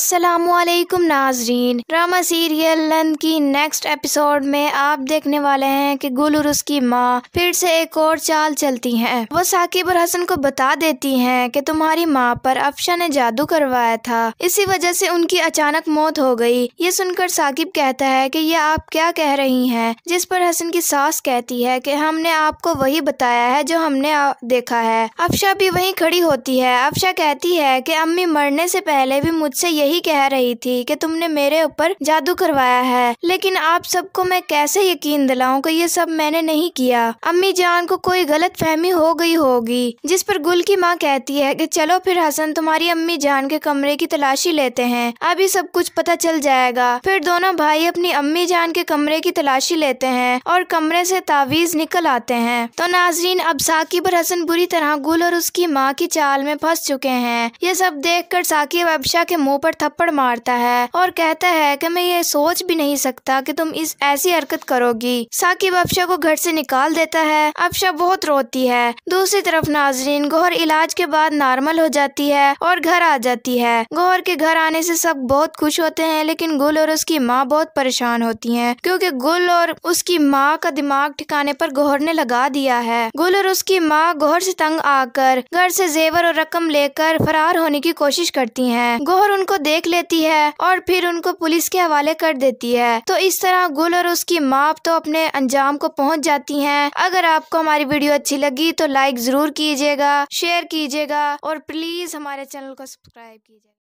वालेकुम नाजरीन drama serial लंद की नेक्स्ट एपिसोड में आप देखने वाले हैं कि गुल और उसकी माँ फिर से एक और चाल चलती हैं। वो साकिब और हसन को बता देती हैं कि तुम्हारी माँ पर अफशा ने जादू करवाया था इसी वजह से उनकी अचानक मौत हो गई ये सुनकर साकिब कहता है कि ये आप क्या कह रही हैं जिस पर हसन की सास कहती है की हमने आपको वही बताया है जो हमने देखा है अफशा भी वही खड़ी होती है अफशा कहती है की अम्मी मरने से पहले भी मुझसे यही यही कह रही थी कि तुमने मेरे ऊपर जादू करवाया है लेकिन आप सबको मैं कैसे यकीन दिलाऊं कि ये सब मैंने नहीं किया अम्मी जान को कोई गलत फहमी हो गई होगी जिस पर गुल की माँ कहती है कि चलो फिर हसन तुम्हारी अम्मी जान के कमरे की तलाशी लेते हैं अभी सब कुछ पता चल जाएगा फिर दोनों भाई अपनी अम्मी जान के कमरे की तलाशी लेते हैं और कमरे से तावीज निकल आते हैं तो नाजरीन अब साकिब और हसन बुरी तरह गुल और उसकी माँ की चाल में फंस चुके हैं ये सब देख कर साकिब अबशा के मुँह पर थप्पड़ मारता है और कहता है कि मैं ये सोच भी नहीं सकता कि तुम इस ऐसी हरकत करोगी साकिब अफशा को घर से निकाल देता है अफशा बहुत रोती है दूसरी तरफ नाजरीन गौहर इलाज के बाद नॉर्मल हो जाती है और घर आ जाती है गौहर के घर आने से सब बहुत खुश होते हैं लेकिन गुल और उसकी माँ बहुत परेशान होती है क्यूँकी गुल और उसकी माँ का दिमाग ठिकाने पर गौहर ने लगा दिया है गुल और उसकी माँ गौहर से तंग आकर घर से जेवर और रकम लेकर फरार होने की कोशिश करती हैं। गौहर उनको देख लेती है और फिर उनको पुलिस के हवाले कर देती है तो इस तरह गुल और उसकी माँ तो अपने अंजाम को पहुँच जाती है अगर आपको हमारी वीडियो अच्छी लगी तो लाइक जरूर कीजिएगा शेयर कीजिएगा और प्लीज हमारे चैनल को सब्सक्राइब कीजिएगा